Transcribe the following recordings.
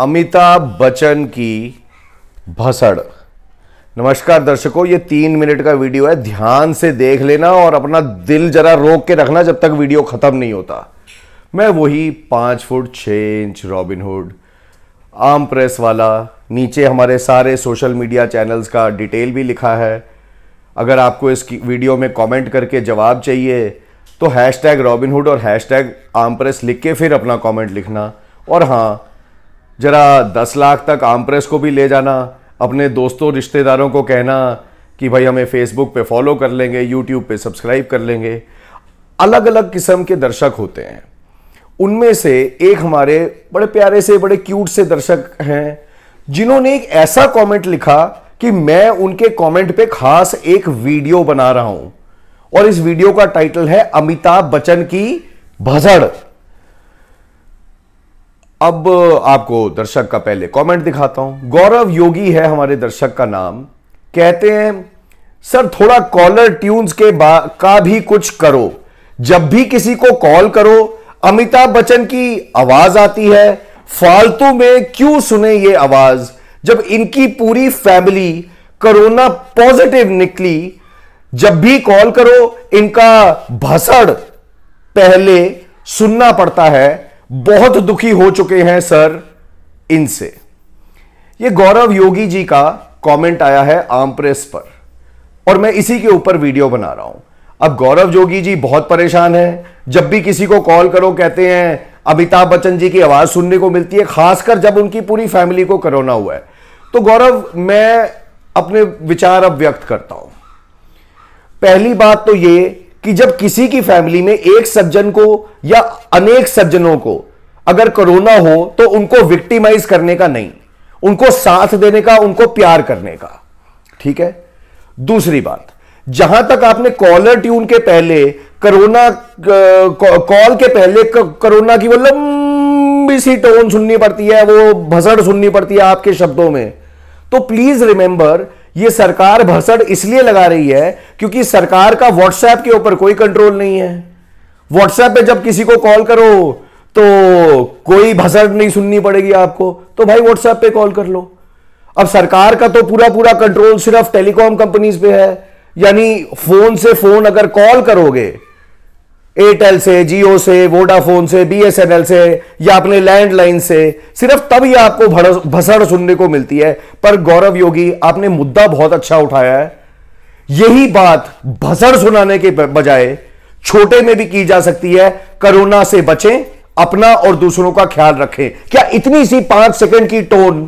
अमिताभ बच्चन की भसड़ नमस्कार दर्शकों ये तीन मिनट का वीडियो है ध्यान से देख लेना और अपना दिल जरा रोक के रखना जब तक वीडियो ख़त्म नहीं होता मैं वही पाँच फुट छः इंच रॉबिनहुड आम प्रेस वाला नीचे हमारे सारे सोशल मीडिया चैनल्स का डिटेल भी लिखा है अगर आपको इस वीडियो में कमेंट करके जवाब चाहिए तो हैश टैग रॉबिनहुड और हैश टैग आम प्रेस लिख के फिर अपना कमेंट लिखना और हाँ ज़रा दस लाख तक आम प्रेस को भी ले जाना अपने दोस्तों रिश्तेदारों को कहना कि भाई हमें फेसबुक पे फॉलो कर लेंगे यूट्यूब पे सब्सक्राइब कर लेंगे अलग अलग किस्म के दर्शक होते हैं उनमें से एक हमारे बड़े प्यारे से बड़े क्यूट से दर्शक हैं जिन्होंने एक ऐसा कमेंट लिखा कि मैं उनके कमेंट पे खास एक वीडियो बना रहा हूं और इस वीडियो का टाइटल है अमिताभ बच्चन की भजड़ अब uh, आपको दर्शक का पहले कमेंट दिखाता हूं गौरव योगी है हमारे दर्शक का नाम कहते हैं सर थोड़ा कॉलर ट्यून्स के का भी कुछ करो जब भी किसी को कॉल करो अमिताभ बच्चन की आवाज आती है फालतू में क्यों सुने ये आवाज जब इनकी पूरी फैमिली कोरोना पॉजिटिव निकली जब भी कॉल करो इनका भसड़ पहले सुनना पड़ता है बहुत दुखी हो चुके हैं सर इनसे यह गौरव योगी जी का कमेंट आया है आम प्रेस पर और मैं इसी के ऊपर वीडियो बना रहा हूं अब गौरव योगी जी बहुत परेशान है जब भी किसी को कॉल करो कहते हैं अमिताभ बच्चन जी की आवाज सुनने को मिलती है खासकर जब उनकी पूरी फैमिली को कोरोना हुआ है तो गौरव मैं अपने विचार अब व्यक्त करता हूं पहली बात तो यह कि जब किसी की फैमिली में एक सज्जन को या अनेक सज्जनों को अगर कोरोना हो तो उनको विक्टिमाइज करने का नहीं उनको साथ देने का उनको प्यार करने का ठीक है दूसरी बात जहां तक आपने कॉलर ट्यून के पहले कोरोना कॉल के पहले कोरोना की वो लंबी सी टोन सुननी पड़ती है वो भसड़ सुननी पड़ती है आपके शब्दों में तो प्लीज रिमेंबर ये सरकार भसड़ इसलिए लगा रही है क्योंकि सरकार का व्हाट्सएप के ऊपर कोई कंट्रोल नहीं है व्हाट्सएप पे जब किसी को कॉल करो तो कोई भसड़ नहीं सुननी पड़ेगी आपको तो भाई व्हाट्सएप पे कॉल कर लो अब सरकार का तो पूरा पूरा कंट्रोल सिर्फ टेलीकॉम कंपनीज पे है यानी फोन से फोन अगर कॉल करोगे एयरटेल से जियो से वोडाफोन से बीएसएनएल से या अपने लैंडलाइन से सिर्फ तब ही आपको भसड़ सुनने को मिलती है पर गौरव योगी आपने मुद्दा बहुत अच्छा उठाया है यही बात भसड़ सुनाने के बजाय छोटे में भी की जा सकती है कोरोना से बचें अपना और दूसरों का ख्याल रखें क्या इतनी सी पांच सेकंड की टोन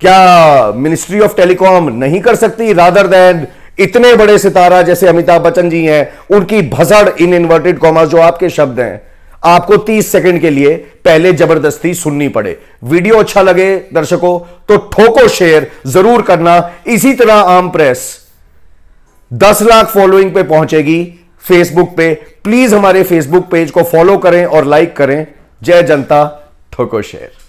क्या मिनिस्ट्री ऑफ टेलीकॉम नहीं कर सकती रादर देन इतने बड़े सितारा जैसे अमिताभ बच्चन जी हैं उनकी भसड़ इन इन्वर्टेड कॉमर्स जो आपके शब्द हैं आपको 30 सेकंड के लिए पहले जबरदस्ती सुननी पड़े वीडियो अच्छा लगे दर्शकों तो ठोको शेयर जरूर करना इसी तरह आम प्रेस दस लाख फॉलोइंग पे पहुंचेगी फेसबुक पे प्लीज हमारे फेसबुक पेज को फॉलो करें और लाइक करें जय जनता ठोको शेर